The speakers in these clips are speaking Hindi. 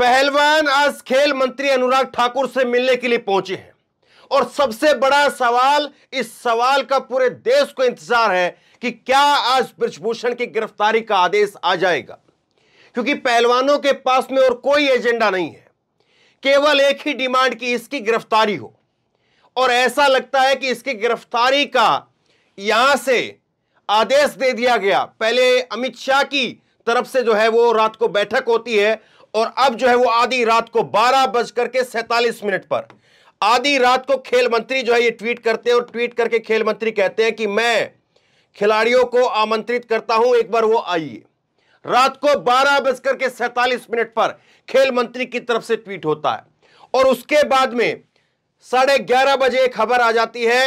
पहलवान आज खेल मंत्री अनुराग ठाकुर से मिलने के लिए पहुंचे हैं और सबसे बड़ा सवाल इस सवाल का पूरे देश को इंतजार है कि क्या आज ब्रजभूषण की गिरफ्तारी का आदेश आ जाएगा क्योंकि पहलवानों के पास में और कोई एजेंडा नहीं है केवल एक ही डिमांड की इसकी गिरफ्तारी हो और ऐसा लगता है कि इसकी गिरफ्तारी का यहां से आदेश दे दिया गया पहले अमित शाह की तरफ से जो है वो रात को बैठक होती है और अब जो है वो आधी रात को बारह बज करके सैतालीस मिनट पर आधी रात को खेल मंत्री जो है ये ट्वीट करते हैं और ट्वीट करके खेल मंत्री कहते हैं कि मैं खिलाड़ियों को आमंत्रित करता हूं एक बार वो आइए रात को बारह बजकर के सैतालीस मिनट पर खेल मंत्री की तरफ से ट्वीट होता है और उसके बाद में साढ़े ग्यारह बजे खबर आ जाती है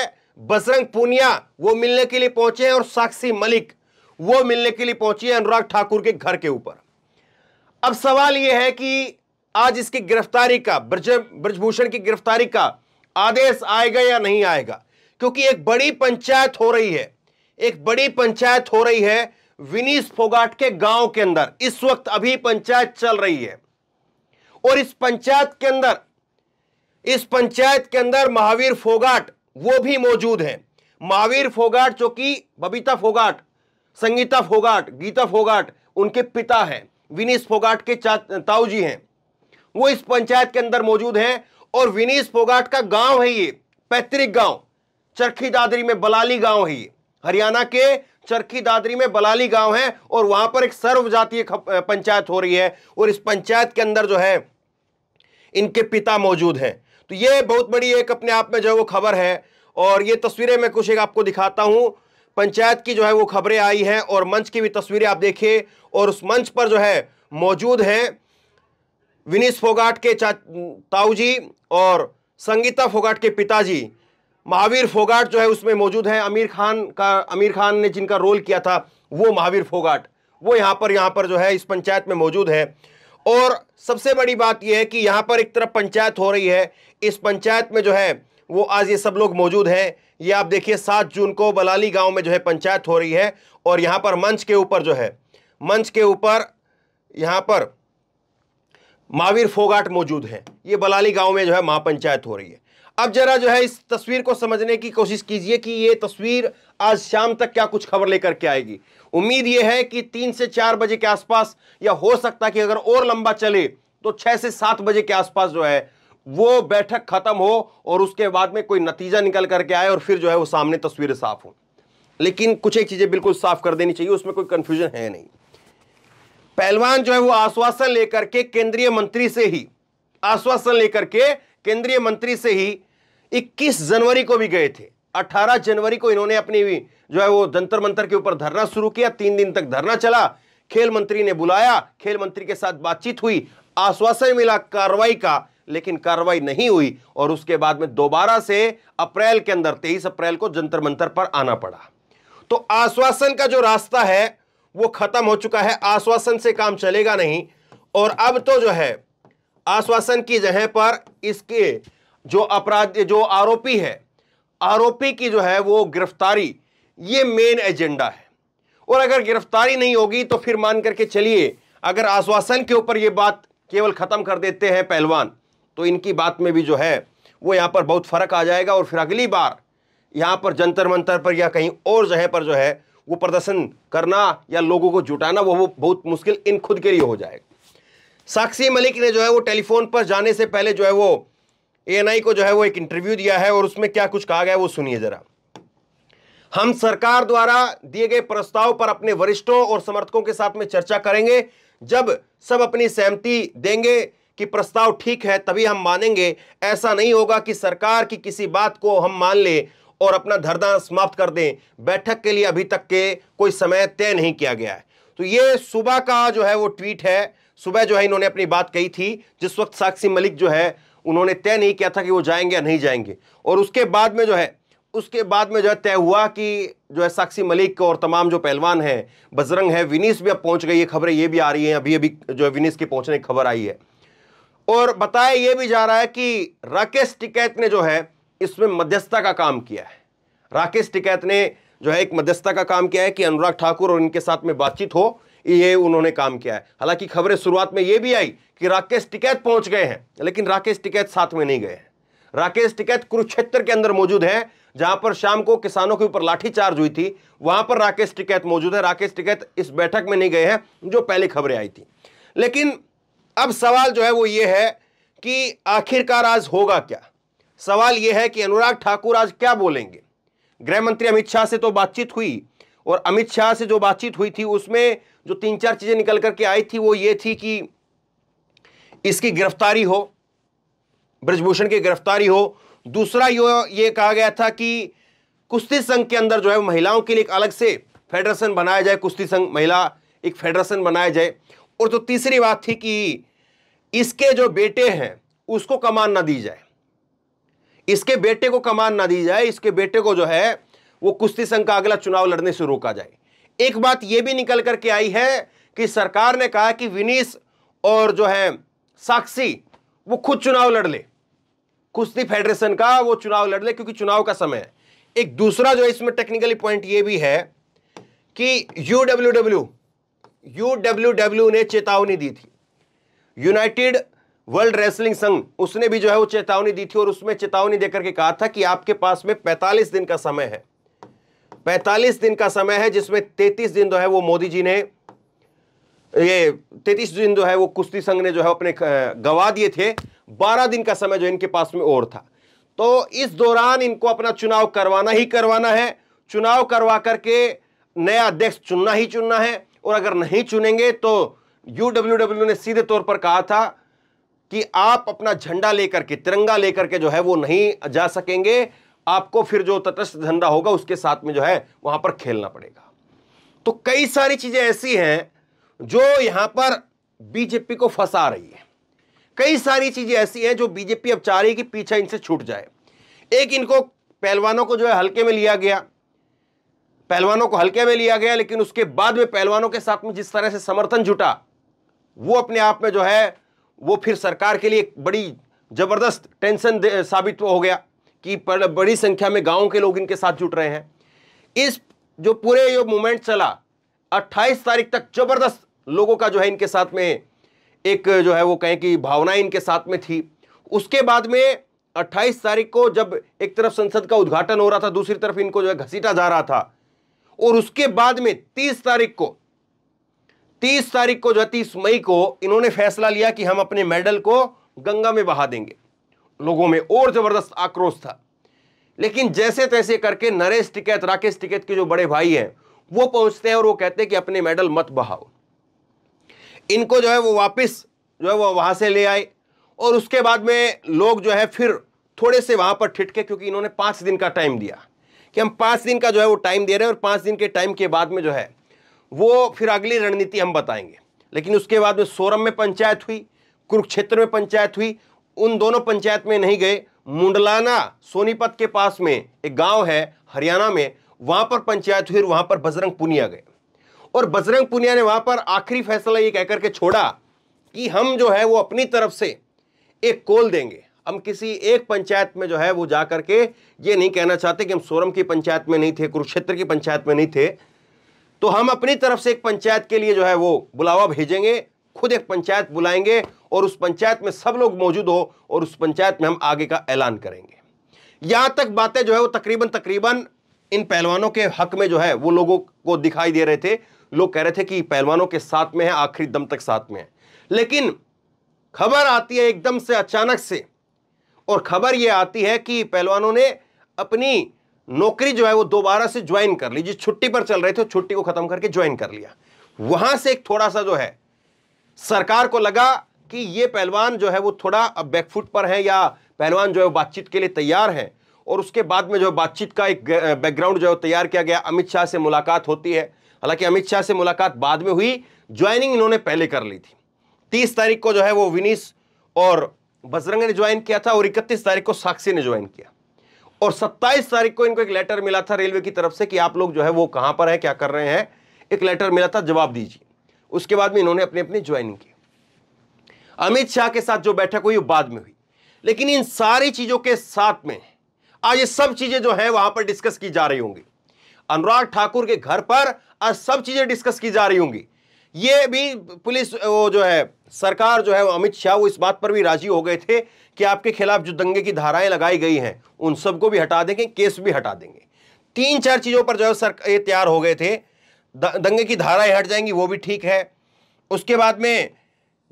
बजरंग पूनिया वो मिलने के लिए पहुंचे हैं और साक्षी मलिक वो मिलने के लिए पहुंची है अनुराग ठाकुर के घर के ऊपर अब सवाल यह है कि आज इसकी गिरफ्तारी का ब्रज ब्रजभूषण की गिरफ्तारी का आदेश आएगा या नहीं आएगा क्योंकि एक बड़ी पंचायत हो रही है एक बड़ी पंचायत हो रही है विनीस फोगाट के गांव के अंदर इस वक्त अभी पंचायत चल रही है और इस पंचायत के अंदर इस पंचायत के अंदर महावीर फोगाट वो भी मौजूद हैं महावीर फोगाट जो कि बबीता फोगाट संगीता फोगाट गीता फोगाट उनके पिता हैं विनीश फोगाट के ताऊ जी हैं वो इस पंचायत के अंदर मौजूद हैं और विनीश फोगाट का गांव है ये पैतृक गांव चरखी दादरी में बलाली गांव है ये हरियाणा के चरखी दादरी में बलाली गांव है और वहां पर एक सर्व जातीय पंचायत हो रही है और इस पंचायत के अंदर जो है इनके पिता मौजूद हैं तो ये बहुत बड़ी एक अपने आप में जो है वो खबर है और ये तस्वीरें मैं कुछ एक आपको दिखाता हूं पंचायत की जो है वो खबरें आई हैं और मंच की भी तस्वीरें आप देखिए और उस मंच पर जो है मौजूद हैं विनीस फोगाट के ताऊ जी और संगीता फोगाट के पिताजी महावीर फोगाट जो है उसमें मौजूद हैं आमिर खान का आमिर खान ने जिनका रोल किया था वो महावीर फोगाट वो यहाँ पर यहाँ पर जो है इस पंचायत में मौजूद है और सबसे बड़ी बात यह है कि यहाँ पर एक तरफ पंचायत हो रही है इस पंचायत में जो है वो आज ये सब लोग मौजूद हैं ये आप देखिए सात जून को बलाली गांव में जो है पंचायत हो रही है और यहाँ पर मंच के ऊपर जो है मंच के ऊपर यहाँ पर महावीर फोगाट मौजूद हैं ये बलाली गांव में जो है महापंचायत हो रही है अब जरा जो है इस तस्वीर को समझने की कोशिश कीजिए कि ये तस्वीर आज शाम तक क्या कुछ खबर लेकर के आएगी उम्मीद ये है कि तीन से चार बजे के आसपास या हो सकता कि अगर और लंबा चले तो छः से सात बजे के आसपास जो है वो बैठक खत्म हो और उसके बाद में कोई नतीजा निकल करके आए और फिर जो है वो सामने तस्वीरें साफ हों लेकिन कुछ एक चीज़ें बिल्कुल साफ कर देनी चाहिए उसमें कोई कंफ्यूजन है नहीं पहलवान जो है वो आश्वासन लेकर के केंद्रीय मंत्री से ही आश्वासन लेकर के केंद्रीय मंत्री से ही 21 जनवरी को भी गए थे 18 जनवरी को इन्होंने अपनी जो है वो जंतर मंत्र के ऊपर धरना शुरू किया तीन दिन तक धरना चला खेल मंत्री ने बुलाया खेल मंत्री के साथ बातचीत हुई आश्वासन मिला कार्रवाई का लेकिन कार्रवाई नहीं हुई और उसके बाद में दोबारा से अप्रैल के अंदर तेईस अप्रैल को जंतर मंतर पर आना पड़ा तो आश्वासन का जो रास्ता है वो खत्म हो चुका है आश्वासन से काम चलेगा नहीं और अब तो जो है आश्वासन की जगह पर इसके जो अपराध जो आरोपी है आरोपी की जो है वो गिरफ्तारी ये मेन एजेंडा है और अगर गिरफ्तारी नहीं होगी तो फिर मान करके चलिए अगर आश्वासन के ऊपर ये बात केवल खत्म कर देते हैं पहलवान तो इनकी बात में भी जो है वो यहाँ पर बहुत फ़र्क आ जाएगा और फिर अगली बार यहाँ पर जंतर मंतर पर या कहीं और जगह पर जो है वो प्रदर्शन करना या लोगों को जुटाना वो वो बहुत मुश्किल इन खुद के लिए हो जाएगा साक्षी मलिक ने जो है वो टेलीफोन पर जाने से पहले जो है वो ए को जो है वो एक इंटरव्यू दिया है और उसमें क्या कुछ कहा गया वो सुनिए ज़रा हम सरकार द्वारा दिए गए प्रस्ताव पर अपने वरिष्ठों और समर्थकों के साथ में चर्चा करेंगे जब सब अपनी सहमति देंगे कि प्रस्ताव ठीक है तभी हम मानेंगे ऐसा नहीं होगा कि सरकार की किसी बात को हम मान लें और अपना धरना समाप्त कर दें बैठक के लिए अभी तक के कोई समय तय नहीं किया गया है तो ये सुबह का जो है वो ट्वीट है सुबह जो है इन्होंने अपनी बात कही थी जिस वक्त साक्षी मलिक जो है उन्होंने तय नहीं किया था कि वो जाएंगे या नहीं जाएंगे और उसके बाद में जो है उसके बाद में जो है तय हुआ कि जो है साक्षी मलिक और तमाम जो पहलवान हैं बजरंग है विनीस भी अब पहुंच गई है खबरें ये भी आ रही हैं अभी अभी जो है विनीस के पहुंचने की खबर आई है और बताया यह भी जा रहा है कि राकेश टिकैत ने जो है इसमें मध्यस्थता का काम किया है राकेश टिकैत ने जो है एक मध्यस्थता का काम किया है कि अनुराग ठाकुर और इनके साथ में बातचीत हो ये उन्होंने काम किया है हालांकि खबरें शुरुआत में यह भी आई कि राकेश टिकैत पहुंच गए हैं लेकिन राकेश टिकैत साथ में नहीं गए राकेश टिकैत कुरुक्षेत्र के अंदर मौजूद है जहां पर शाम को किसानों के ऊपर लाठीचार्ज हुई थी वहां पर राकेश टिकैत मौजूद है राकेश टिकैत इस बैठक में नहीं गए हैं जो पहले खबरें आई थी लेकिन अब सवाल जो है वो ये है कि आखिरकार आज होगा क्या सवाल यह है कि अनुराग ठाकुर आज क्या बोलेंगे गृह मंत्री अमित शाह से तो बातचीत हुई और अमित शाह से जो बातचीत हुई थी उसमें जो तीन चार चीज़ें निकल करके आई थी वो ये थी कि इसकी गिरफ्तारी हो ब्रजभूषण की गिरफ्तारी हो दूसरा यो ये कहा गया था कि कुश्ती संघ के अंदर जो है महिलाओं के लिए एक अलग से फेडरेशन बनाया जाए कुश्ती संघ महिला एक फेडरेशन बनाया जाए और जो तो तीसरी बात थी कि इसके जो बेटे हैं उसको कमान ना दी जाए इसके बेटे को कमान ना दी जाए इसके बेटे को जो है वो कुश्ती संघ का अगला चुनाव लड़ने से रोका जाए एक बात यह भी निकल करके आई है कि सरकार ने कहा कि विनीस और जो है साक्षी वो खुद चुनाव लड़ ले कुश्ती फेडरेशन का वो चुनाव लड़ ले क्योंकि चुनाव का समय है एक दूसरा जो इसमें टेक्निकली पॉइंट ये भी है कि यू डब्ल्यू डब्ल्यू यूडब्ल्यूडब्ल्यू ने चेतावनी दी थी यूनाइटेड वर्ल्ड रेसलिंग संघ उसने भी जो है वो चेतावनी दी थी और उसमें चेतावनी देकर के कहा था कि आपके पास में 45 दिन का समय है 45 दिन का समय है जिसमें 33 दिन जो है वो मोदी जी ने ये 33 दिन जो है वो कुश्ती संघ ने जो है अपने गवा दिए थे 12 दिन का समय जो इनके पास में और था तो इस दौरान इनको अपना चुनाव करवाना ही करवाना है चुनाव करवा करके नया अध्यक्ष चुनना ही चुनना है और अगर नहीं चुनेंगे तो यू ने सीधे तौर पर कहा था कि आप अपना झंडा लेकर के तिरंगा लेकर के जो है वो नहीं जा सकेंगे आपको फिर जो तटस्थ झंडा होगा उसके साथ में जो है वहां पर खेलना पड़ेगा तो कई सारी चीजें ऐसी हैं जो यहां पर बीजेपी को फंसा रही है कई सारी चीजें ऐसी हैं जो बीजेपी अब चाह रही है कि पीछे इनसे छूट जाए एक इनको पहलवानों को जो है हल्के में लिया गया पहलवानों को हल्के में लिया गया लेकिन उसके बाद में पहलवानों के साथ में जिस तरह से समर्थन जुटा वो अपने आप में जो है वो फिर सरकार के लिए एक बड़ी ज़बरदस्त टेंशन साबित हो गया कि बड़ी संख्या में गांव के लोग इनके साथ जुट रहे हैं इस जो पूरे ये मूवमेंट चला 28 तारीख तक जबरदस्त लोगों का जो है इनके साथ में एक जो है वो कहें कि भावनाएं इनके साथ में थी उसके बाद में 28 तारीख को जब एक तरफ संसद का उद्घाटन हो रहा था दूसरी तरफ इनको जो है घसीटा जा रहा था और उसके बाद में तीस तारीख को तीस तारीख को जो तीस मई को इन्होंने फैसला लिया कि हम अपने मेडल को गंगा में बहा देंगे लोगों में और जबरदस्त आक्रोश था लेकिन जैसे तैसे करके नरेश टिकैत राकेश टिकैत के जो बड़े भाई हैं वो पहुंचते हैं और वो कहते हैं कि अपने मेडल मत बहाओ इनको जो है वो वापस जो है वो वहां से ले आए और उसके बाद में लोग जो है फिर थोड़े से वहां पर ठिटके क्योंकि इन्होंने पांच दिन का टाइम दिया कि हम पाँच दिन का जो है वो टाइम दे रहे हैं और पाँच दिन के टाइम के बाद में जो है वो फिर अगली रणनीति हम बताएंगे लेकिन उसके बाद में सोरम में पंचायत हुई कुरुक्षेत्र में पंचायत हुई उन दोनों पंचायत में नहीं गए मुंडलाना सोनीपत के पास में एक गांव है हरियाणा में वहां पर पंचायत हुई और वहां पर बजरंग पुनिया गए और बजरंग पुनिया ने वहां पर आखिरी फैसला ये कहकर के छोड़ा कि हम जो है वो अपनी तरफ से एक कोल देंगे हम किसी एक पंचायत में जो है वो जा करके ये नहीं कहना चाहते कि हम सोरम की पंचायत में नहीं थे कुरुक्षेत्र की पंचायत में नहीं थे तो हम अपनी तरफ से एक पंचायत के लिए जो है वो बुलावा भेजेंगे खुद एक पंचायत बुलाएंगे और उस पंचायत में सब लोग मौजूद हो और उस पंचायत में हम आगे का ऐलान करेंगे यहां तक बातें जो है वो तकरीबन तकरीबन इन पहलवानों के हक में जो है वो लोगों को दिखाई दे रहे थे लोग कह रहे थे कि पहलवानों के साथ में है आखिरी दम तक साथ में है लेकिन खबर आती है एकदम से अचानक से और खबर यह आती है कि पहलवानों ने अपनी नौकरी जो है वो दोबारा से ज्वाइन कर ली जिस छुट्टी पर चल रहे थे छुट्टी को खत्म करके ज्वाइन कर लिया वहां से एक थोड़ा सा जो है सरकार को लगा कि ये पहलवान जो है वो थोड़ा अब बैकफुट पर है या पहलवान जो है बातचीत के लिए तैयार है और उसके बाद में जो है बातचीत का एक बैकग्राउंड जो है तैयार किया गया अमित शाह से मुलाकात होती है हालांकि अमित शाह से मुलाकात बाद में हुई ज्वाइनिंग इन्होंने पहले कर ली थी तीस तारीख को जो है वो विनीस और बजरंग ने ज्वाइन किया था और इकतीस तारीख को साक्षी ने ज्वाइन किया और सत्ताईस तारीख को इनको एक लेटर मिला था रेलवे की तरफ से कि आप लोग जो है वो कहां पर है क्या कर रहे हैं एक लेटर मिला था जवाब दीजिए उसके बाद में इन्होंने अपनी अपनी ज्वाइनिंग की अमित शाह के साथ जो बैठक हुई वो बाद में हुई लेकिन इन सारी चीज़ों के साथ में आज ये सब चीज़ें जो है वहां पर डिस्कस की जा रही होंगी अनुराग ठाकुर के घर पर आज सब चीज़ें डिस्कस की जा रही होंगी ये भी पुलिस वो जो है सरकार जो है अमित शाह वो इस बात पर भी राजी हो गए थे कि आपके खिलाफ जो दंगे की धाराएं लगाई गई हैं उन सबको भी हटा देंगे केस भी हटा देंगे तीन चार चीज़ों पर जो है सर ये तैयार हो गए थे दंगे की धाराएं हट जाएंगी वो भी ठीक है उसके बाद में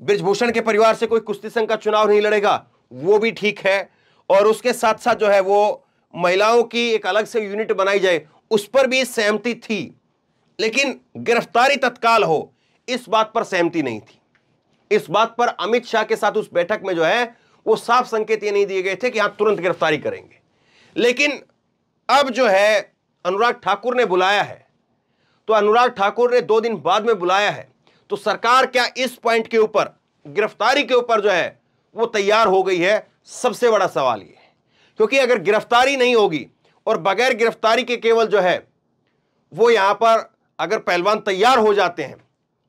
ब्रजभूषण के परिवार से कोई कुश्ती संघ का चुनाव नहीं लड़ेगा वो भी ठीक है और उसके साथ साथ जो है वो महिलाओं की एक अलग से यूनिट बनाई जाए उस पर भी सहमति थी लेकिन गिरफ्तारी तत्काल हो इस बात पर सहमति नहीं थी इस बात पर अमित शाह के साथ उस बैठक में जो है वो साफ संकेत ये नहीं दिए गए थे कि आप तुरंत गिरफ्तारी करेंगे लेकिन अब जो है अनुराग ठाकुर ने बुलाया है तो अनुराग ठाकुर ने दो दिन बाद में बुलाया है तो सरकार क्या इस पॉइंट के ऊपर गिरफ्तारी के ऊपर जो है वो तैयार हो गई है सबसे बड़ा सवाल ये क्योंकि अगर गिरफ्तारी नहीं होगी और बगैर गिरफ्तारी के केवल जो है वो यहां पर अगर पहलवान तैयार हो जाते हैं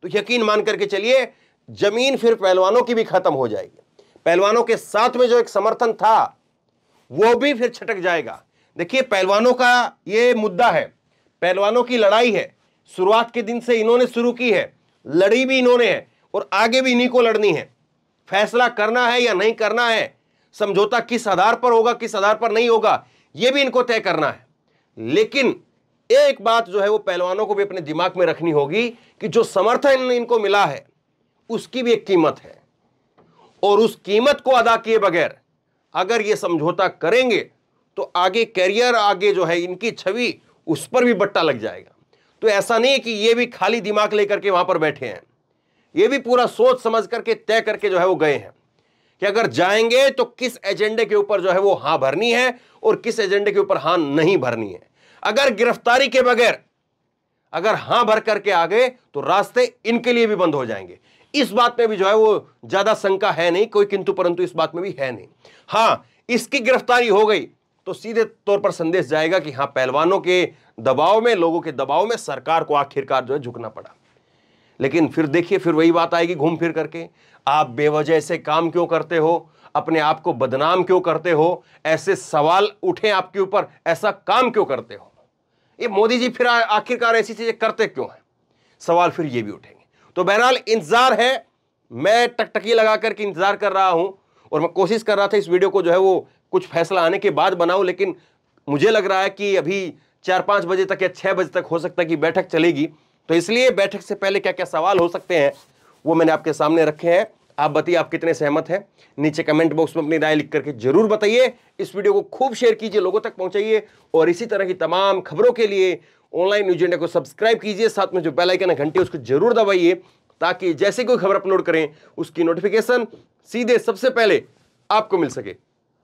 तो यकीन मान करके चलिए जमीन फिर पहलवानों की भी खत्म हो जाएगी पहलवानों के साथ में जो एक समर्थन था वो भी फिर छटक जाएगा देखिए पहलवानों का ये मुद्दा है पहलवानों की लड़ाई है शुरुआत के दिन से इन्होंने शुरू की है लड़ी भी इन्होंने है और आगे भी इन्हीं को लड़नी है फैसला करना है या नहीं करना है समझौता किस आधार पर होगा किस आधार पर नहीं होगा यह भी इनको तय करना है लेकिन एक बात जो है वो पहलवानों को भी अपने दिमाग में रखनी होगी कि जो समर्थन इनको मिला है उसकी भी एक कीमत है और उस कीमत को अदा किए बगैर अगर ये समझौता करेंगे तो आगे करियर आगे जो है इनकी छवि उस पर भी बट्टा लग जाएगा तो ऐसा नहीं कि ये भी खाली दिमाग लेकर के वहां पर बैठे हैं ये भी पूरा सोच समझ करके तय करके जो है वो गए हैं कि अगर जाएंगे तो किस एजेंडे के ऊपर जो है वो हां भरनी है और किस एजेंडे के ऊपर हां नहीं भरनी है अगर गिरफ्तारी के बगैर अगर हां भर करके आ गए तो रास्ते इनके लिए भी बंद हो जाएंगे इस बात में भी जो है वो ज्यादा शंका है नहीं कोई किंतु परंतु इस बात में भी है नहीं हाँ इसकी गिरफ्तारी हो गई तो सीधे तौर पर संदेश जाएगा कि हाँ पहलवानों के दबाव में लोगों के दबाव में सरकार को आखिरकार जो है झुकना पड़ा लेकिन फिर देखिए फिर वही बात आएगी घूम फिर करके आप बेवजह से काम क्यों करते हो अपने आप को बदनाम क्यों करते हो ऐसे सवाल उठे आपके ऊपर ऐसा काम क्यों करते हो ये मोदी जी फिर आखिरकार ऐसी चीजें करते क्यों हैं सवाल फिर ये भी उठेंगे तो बहरहाल इंतज़ार है मैं टकटकी लगा करके इंतज़ार कर रहा हूँ और मैं कोशिश कर रहा था इस वीडियो को जो है वो कुछ फैसला आने के बाद बनाऊँ लेकिन मुझे लग रहा है कि अभी चार पाँच बजे तक या छः बजे तक हो सकता है कि बैठक चलेगी तो इसलिए बैठक से पहले क्या क्या सवाल हो सकते हैं वो मैंने आपके सामने रखे हैं आप बताइए आप कितने सहमत हैं नीचे कमेंट बॉक्स में अपनी राय लिख करके जरूर बताइए इस वीडियो को खूब शेयर कीजिए लोगों तक पहुंचाइए और इसी तरह की तमाम खबरों के लिए ऑनलाइन न्यूज को सब्सक्राइब कीजिए साथ में जो बेल आइकन है घंटे उसको जरूर दबाइए ताकि जैसे कोई खबर अपलोड करें उसकी नोटिफिकेशन सीधे सबसे पहले आपको मिल सके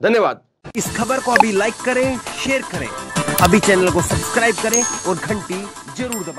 धन्यवाद इस खबर को अभी लाइक करें शेयर करें अभी चैनल को सब्सक्राइब करें और घंटी जरूर दबाए